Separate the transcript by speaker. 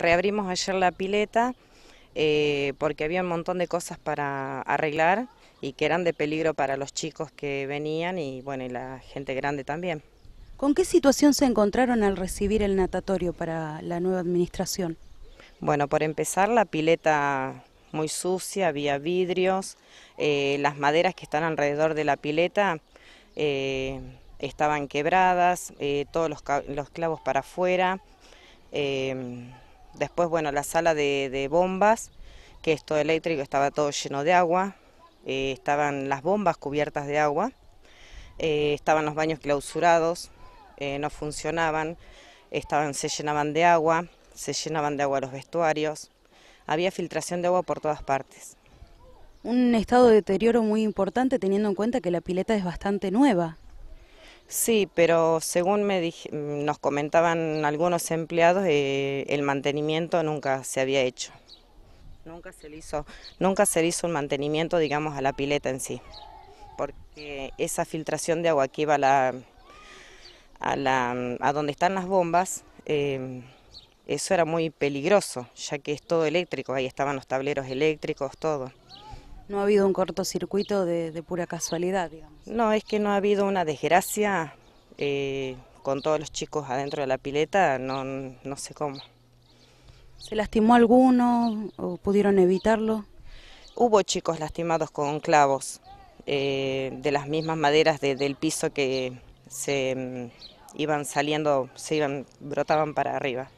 Speaker 1: Reabrimos ayer la pileta eh, porque había un montón de cosas para arreglar y que eran de peligro para los chicos que venían y bueno, la gente grande también.
Speaker 2: ¿Con qué situación se encontraron al recibir el natatorio para la nueva administración?
Speaker 1: Bueno, por empezar, la pileta muy sucia, había vidrios, eh, las maderas que están alrededor de la pileta eh, estaban quebradas, todos los, clavos para afuera. Después, bueno, la sala de, bombas, que es todo eléctrico, estaba todo lleno de agua. Eh, estaban las bombas cubiertas de agua. Eh, estaban los baños clausurados, eh, no funcionaban. Estaban, se llenaban de agua, se llenaban de agua los vestuarios. Había filtración de agua por todas partes.
Speaker 2: Un estado de deterioro muy importante teniendo en cuenta que la pileta es bastante nueva. Sí,
Speaker 1: pero según mm, nos comentaban algunos empleados, eh, el mantenimiento nunca se había hecho. Nunca se, le hizo, nunca se hizo un mantenimiento, digamos, a la pileta en sí, porque esa filtración de agua que iba a, mm, donde están las bombas, eh, eso era muy peligroso, ya que es todo eléctrico, ahí estaban los tableros eléctricos, todo.
Speaker 2: No ha habido un cortocircuito de, pura casualidad, digamos. No, es que no ha habido una desgracia
Speaker 1: eh, con todos los chicos adentro de la pileta, no, no sé cómo.
Speaker 2: ¿Se lastimó alguno o pudieron evitarlo?
Speaker 1: Hubo chicos lastimados con clavos eh, de las mismas maderas del piso que se mm, iban saliendo, se iban, brotaban para arriba.